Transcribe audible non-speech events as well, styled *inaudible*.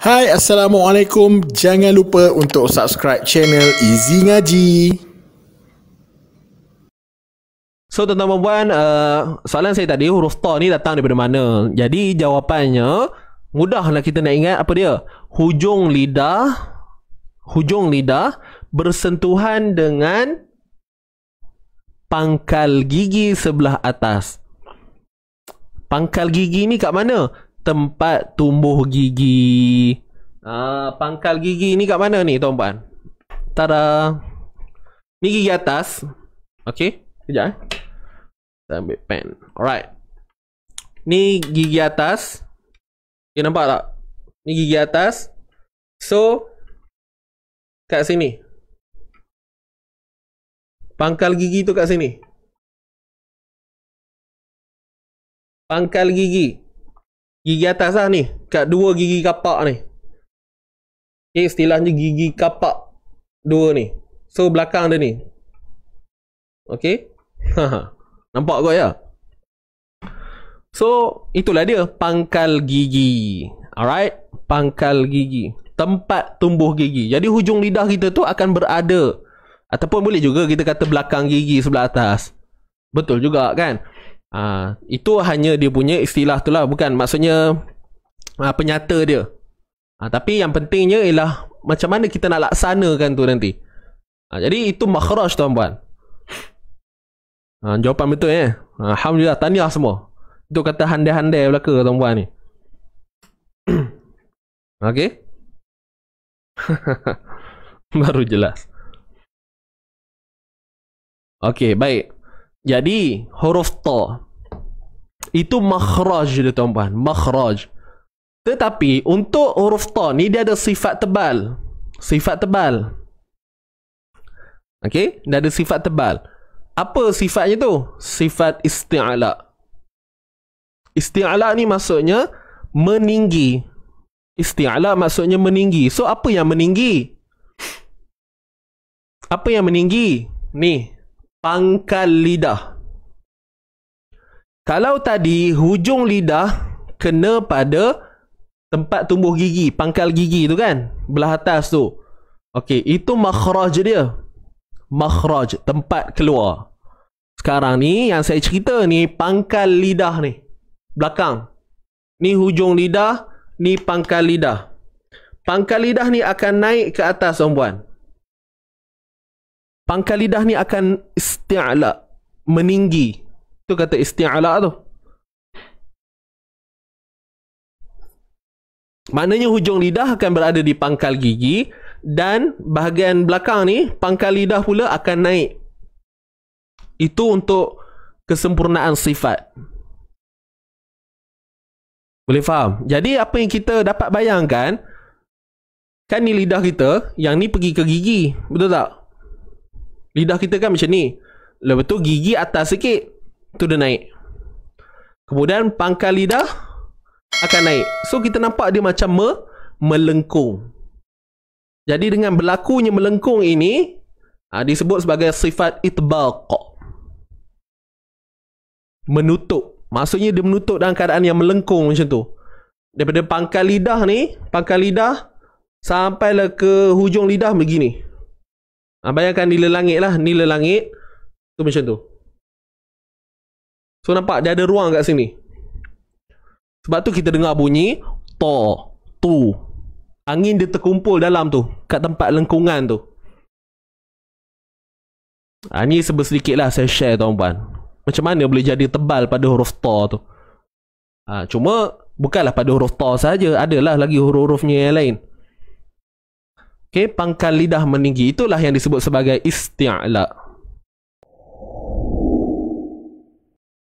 Hai Assalamualaikum Jangan lupa untuk subscribe channel Easy Ngaji So tuan-tuan dan puan uh, Soalan saya tadi Huruf Ta ni datang daripada mana Jadi jawapannya Mudahlah kita nak ingat apa dia Hujung lidah Hujung lidah Bersentuhan dengan Pangkal gigi sebelah atas Pangkal gigi ni kat mana? tempat tumbuh gigi. Uh, pangkal gigi ni kat mana ni tuan-puan? Tada. Ni gigi atas. Okey. Kejap eh. Kita ambil pen. Alright. Ni gigi atas. Okay, nampak tak? Ni gigi atas. So, kat sini. Pangkal gigi tu kat sini. Pangkal gigi gigi atas lah ni kat dua gigi kapak ni ok istilahnya gigi kapak dua ni so belakang dia ni ok *laughs* nampak kot ya so itulah dia pangkal gigi alright pangkal gigi tempat tumbuh gigi jadi hujung lidah kita tu akan berada ataupun boleh juga kita kata belakang gigi sebelah atas betul juga kan Ha, itu hanya dia punya istilah tu lah bukan maksudnya ha, penyata dia ha, tapi yang pentingnya ialah macam mana kita nak laksanakan tu nanti ha, jadi itu makhraj tuan-puan ha, jawapan betul eh ha, Alhamdulillah tanya semua itu kata handai-handai belaka tuan tuan ni *clears throat* ok *laughs* baru jelas ok baik jadi huruf ta itu makhraj dia tuan-tuan, makhraj. Tetapi untuk huruf ta ni dia ada sifat tebal. Sifat tebal. Okey, dia ada sifat tebal. Apa sifatnya tu? Sifat isti'ala. Isti'ala ni maksudnya meninggi. Isti'ala maksudnya meninggi. So apa yang meninggi? Apa yang meninggi? Ni, pangkal lidah. Kalau tadi hujung lidah kena pada tempat tumbuh gigi, pangkal gigi tu kan, belah atas tu. Okey, itu makhraj dia. Makhraj tempat keluar. Sekarang ni yang saya cerita ni pangkal lidah ni. Belakang. Ni hujung lidah, ni pangkal lidah. Pangkal lidah ni akan naik ke atas, tuan-tuan pangkal lidah ni akan isti'ala meninggi tu kata isti'ala tu maknanya hujung lidah akan berada di pangkal gigi dan bahagian belakang ni pangkal lidah pula akan naik itu untuk kesempurnaan sifat boleh faham jadi apa yang kita dapat bayangkan kan ni lidah kita yang ni pergi ke gigi betul tak Lidah kita kan macam ni. Lepas tu gigi atas sikit. Tu dia naik. Kemudian pangkal lidah akan naik. So kita nampak dia macam me melengkung. Jadi dengan berlakunya melengkung ini ha, disebut sebagai sifat itbaq. Menutup. Maksudnya dia menutup dalam keadaan yang melengkung macam tu. Daripada pangkal lidah ni, pangkal lidah sampailah ke hujung lidah begini. Ha, bayangkan nila langit lah. Nila langit. Tu macam tu. So nampak dia ada ruang kat sini. Sebab tu kita dengar bunyi. To. Tu. Angin dia terkumpul dalam tu. Kat tempat lengkungan tu. Ha, ni sebesedikit lah saya share tuan-puan. Macam mana boleh jadi tebal pada huruf to tu. Ha, cuma bukanlah pada huruf to saja, Adalah lagi huruf-hurufnya yang lain. Okay, pangkal lidah meninggi. Itulah yang disebut sebagai isti'la.